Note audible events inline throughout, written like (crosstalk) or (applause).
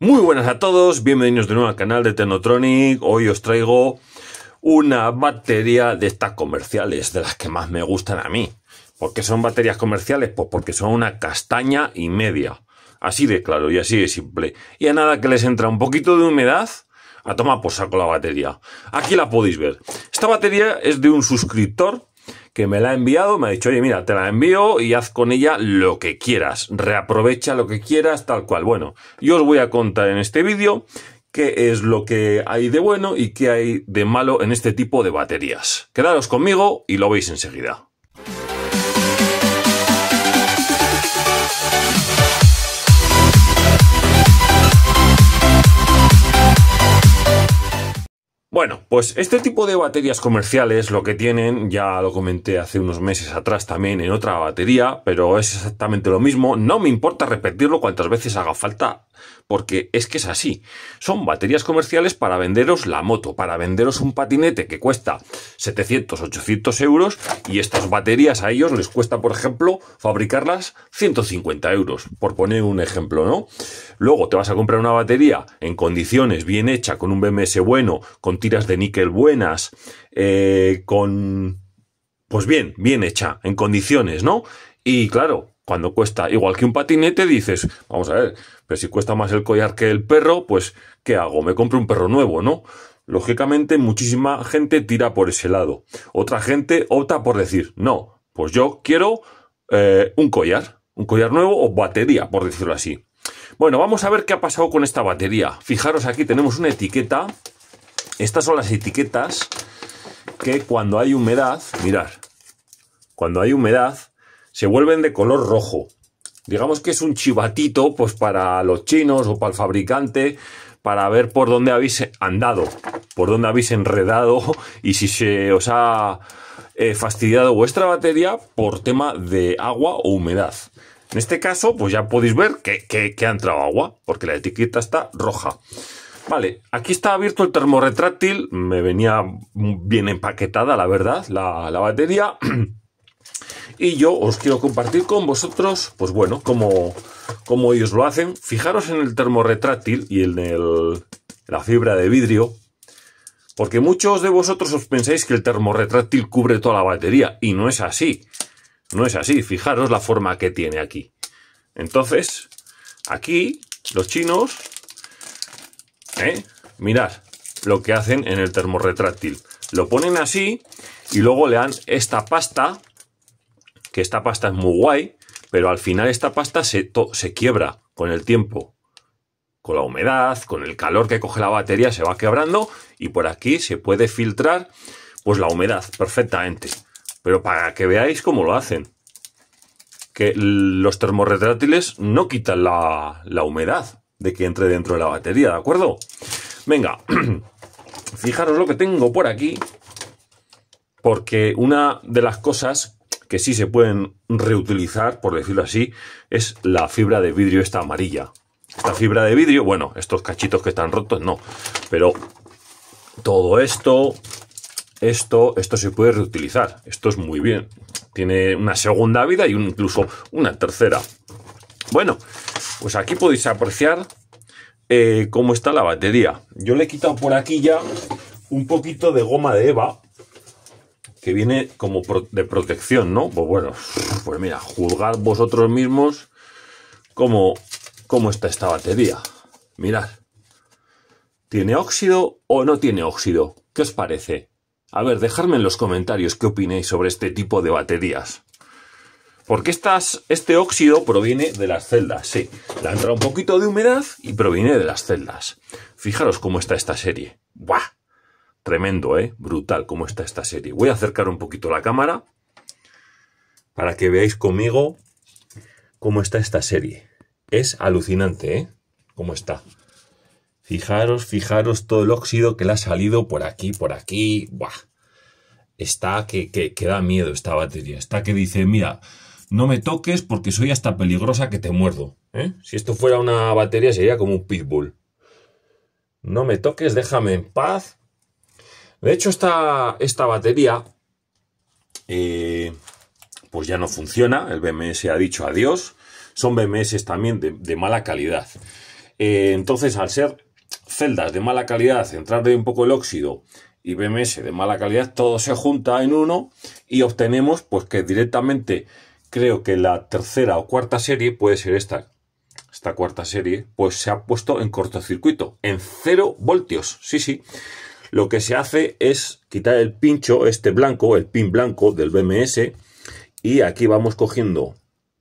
Muy buenas a todos, bienvenidos de nuevo al canal de Tenotronic. Hoy os traigo una batería de estas comerciales, de las que más me gustan a mí. ¿Por qué son baterías comerciales? Pues porque son una castaña y media. Así de claro y así de simple. Y a nada que les entra un poquito de humedad, a tomar por saco la batería. Aquí la podéis ver. Esta batería es de un suscriptor que me la ha enviado, me ha dicho, oye, mira, te la envío y haz con ella lo que quieras, reaprovecha lo que quieras, tal cual. Bueno, yo os voy a contar en este vídeo qué es lo que hay de bueno y qué hay de malo en este tipo de baterías. Quedaros conmigo y lo veis enseguida. Bueno, pues este tipo de baterías comerciales lo que tienen, ya lo comenté hace unos meses atrás también en otra batería, pero es exactamente lo mismo. No me importa repetirlo cuantas veces haga falta, porque es que es así. Son baterías comerciales para venderos la moto, para venderos un patinete que cuesta 700, 800 euros y estas baterías a ellos les cuesta, por ejemplo, fabricarlas 150 euros, por poner un ejemplo, ¿no? Luego te vas a comprar una batería en condiciones bien hecha, con un BMS bueno, con tiras de níquel buenas, eh, con, pues bien, bien hecha, en condiciones, ¿no? Y claro, cuando cuesta igual que un patinete, dices, vamos a ver, pero si cuesta más el collar que el perro, pues, ¿qué hago? Me compro un perro nuevo, ¿no? Lógicamente, muchísima gente tira por ese lado. Otra gente opta por decir, no, pues yo quiero eh, un collar, un collar nuevo o batería, por decirlo así. Bueno, vamos a ver qué ha pasado con esta batería. Fijaros aquí, tenemos una etiqueta estas son las etiquetas que cuando hay humedad, mirar, cuando hay humedad, se vuelven de color rojo. Digamos que es un chivatito, pues para los chinos o para el fabricante, para ver por dónde habéis andado, por dónde habéis enredado y si se os ha eh, fastidiado vuestra batería por tema de agua o humedad. En este caso, pues ya podéis ver que, que, que ha entrado agua, porque la etiqueta está roja. Vale, aquí está abierto el termorretráctil, me venía bien empaquetada la verdad, la, batería. (clears throat) Y yo os quiero compartir con vosotros, pues bueno, cómo, ellos lo hacen. Fijaros en el termorretráctil y en el, la fibra de vidrio, porque muchos de vosotros os pensáis que el termorretráctil cubre toda la batería, y no es así. No es así, fijaros la forma que tiene aquí. Entonces, aquí los chinos ¿Eh? Mirad lo que hacen en el termorretráctil. Lo ponen así y luego le dan esta pasta, que esta pasta es muy guay, pero al final esta pasta se, se quiebra con el tiempo. Con la humedad, con el calor que coge la batería, se va quebrando y por aquí se puede filtrar pues la humedad perfectamente. Pero para que veáis cómo lo hacen. Que los termorretráctiles no quitan la, la humedad, de que entre dentro de la batería, ¿de acuerdo? Venga, (clears throat) fijaros lo que tengo por aquí, porque una de las cosas que sí se pueden reutilizar, por decirlo así, es la fibra de vidrio esta amarilla. Esta fibra de vidrio, bueno, estos cachitos que están rotos no, pero todo esto, esto, esto se puede reutilizar. Esto es muy bien. Tiene una segunda vida y incluso una tercera. Bueno, pues aquí podéis apreciar eh, cómo está la batería. Yo le he quitado por aquí ya un poquito de goma de Eva, que viene como de protección, ¿no? Pues bueno, pues mira, juzgad vosotros mismos cómo, cómo está esta batería. Mirad, ¿tiene óxido o no tiene óxido? ¿Qué os parece? A ver, dejadme en los comentarios qué opinéis sobre este tipo de baterías. Porque este óxido proviene de las celdas, sí. Le ha entrado un poquito de humedad y proviene de las celdas. Fijaros cómo está esta serie. ¡Buah! Tremendo, ¿eh? Brutal cómo está esta serie. Voy a acercar un poquito la cámara para que veáis conmigo cómo está esta serie. Es alucinante, ¿eh? Cómo está. Fijaros, fijaros todo el óxido que le ha salido por aquí, por aquí. ¡Buah! Está que, que da miedo esta batería. Está que dice, mira, no me toques porque soy hasta peligrosa que te muerdo. ¿eh? Si esto fuera una batería sería como un pitbull. No me toques, déjame en paz. De hecho, esta, esta batería eh, pues ya no funciona. El BMS ha dicho adiós. Son BMS también de, mala calidad. Eh, entonces, al ser celdas de mala calidad, entrarle un poco el óxido y BMS de mala calidad, todo se junta en uno y obtenemos pues que directamente creo que la tercera o cuarta serie puede ser esta. Esta cuarta serie, pues se ha puesto en cortocircuito, en cero voltios. Sí, sí. Lo que se hace es quitar el pincho, este blanco, el pin blanco del BMS, y aquí vamos cogiendo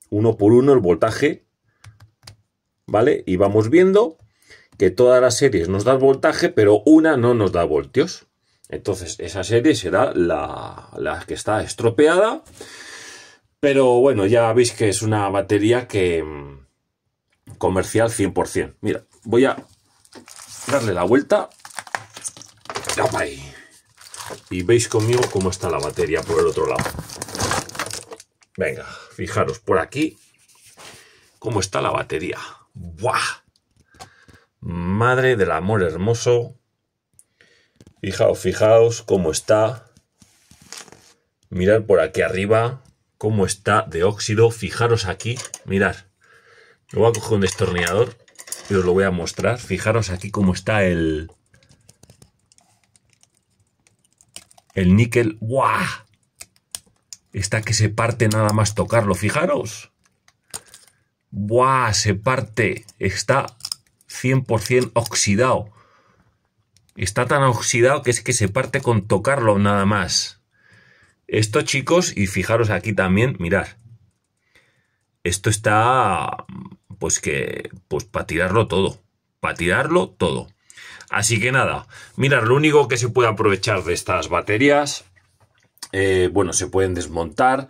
uno por uno el voltaje, ¿vale? Y vamos viendo que todas las series nos dan voltaje, pero una no nos da voltios. Entonces, esa serie será la, la que está estropeada pero bueno, ya veis que es una batería que mm, comercial 100%. Mira, voy a darle la vuelta. Y veis conmigo cómo está la batería por el otro lado. Venga, fijaros por aquí cómo está la batería. ¡Buah! Madre del amor hermoso. Fijaos, fijaos cómo está. Mirad por aquí arriba cómo está de óxido. Fijaros aquí, mirad. Lo voy a coger un destornillador y os lo voy a mostrar. Fijaros aquí cómo está el... El níquel. ¡Guau! Está que se parte nada más tocarlo. Fijaros. ¡Buah! Se parte. Está 100% oxidado. Está tan oxidado que es que se parte con tocarlo nada más. Esto, chicos, y fijaros aquí también, mirar. Esto está, pues que, pues para tirarlo todo. Para tirarlo todo. Así que nada, mirad, lo único que se puede aprovechar de estas baterías, eh, bueno, se pueden desmontar,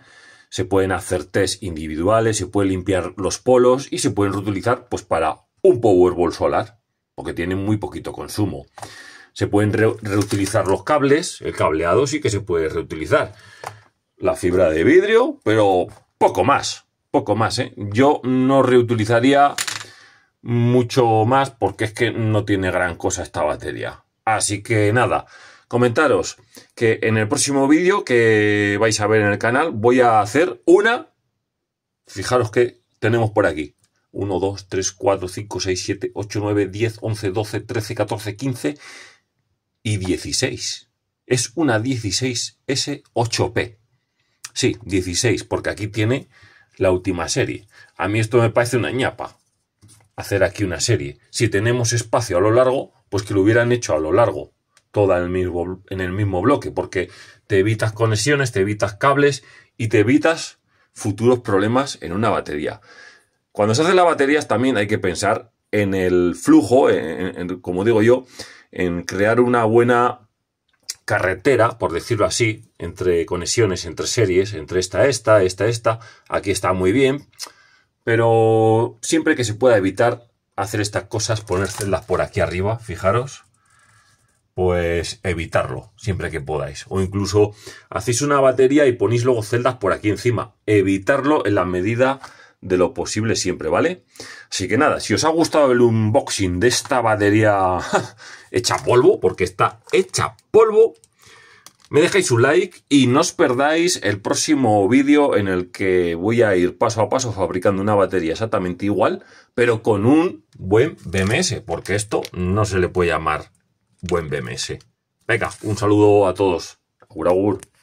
se pueden hacer test individuales, se pueden limpiar los polos y se pueden reutilizar pues para un Powerball solar, porque tienen muy poquito consumo. Se pueden reutilizar los cables, el eh, cableado sí que se puede reutilizar. La fibra de vidrio, pero poco más, poco más. ¿eh? Yo no reutilizaría mucho más porque es que no tiene gran cosa esta batería. Así que nada, comentaros que en el próximo vídeo que vais a ver en el canal voy a hacer una... Fijaros que tenemos por aquí. 1, 2, 3, 4, 5, 6, 7, 8, 9, 10, 11, 12, 13, 14, 15 y 16. Es una 16S8P. Sí, 16, porque aquí tiene la última serie. A mí esto me parece una ñapa, hacer aquí una serie. Si tenemos espacio a lo largo, pues que lo hubieran hecho a lo largo, toda en el mismo, en el mismo bloque, porque te evitas conexiones, te evitas cables y te evitas futuros problemas en una batería. Cuando se hacen las baterías también hay que pensar en el flujo, como digo yo, en crear una buena carretera, por decirlo así, entre conexiones, entre series, entre esta, esta, esta, esta. Aquí está muy bien, pero siempre que se pueda evitar hacer estas cosas, poner celdas por aquí arriba, fijaros, pues evitarlo siempre que podáis. O incluso hacéis una batería y ponéis luego celdas por aquí encima. Evitarlo en la medida de lo posible siempre, ¿vale? Así que nada, si os ha gustado el unboxing de esta batería hecha polvo, porque está hecha polvo, me dejáis un like y no os perdáis el próximo vídeo en el que voy a ir paso a paso fabricando una batería exactamente igual, pero con un buen BMS, porque esto no se le puede llamar buen BMS. Venga, un saludo a todos. Agur, agur.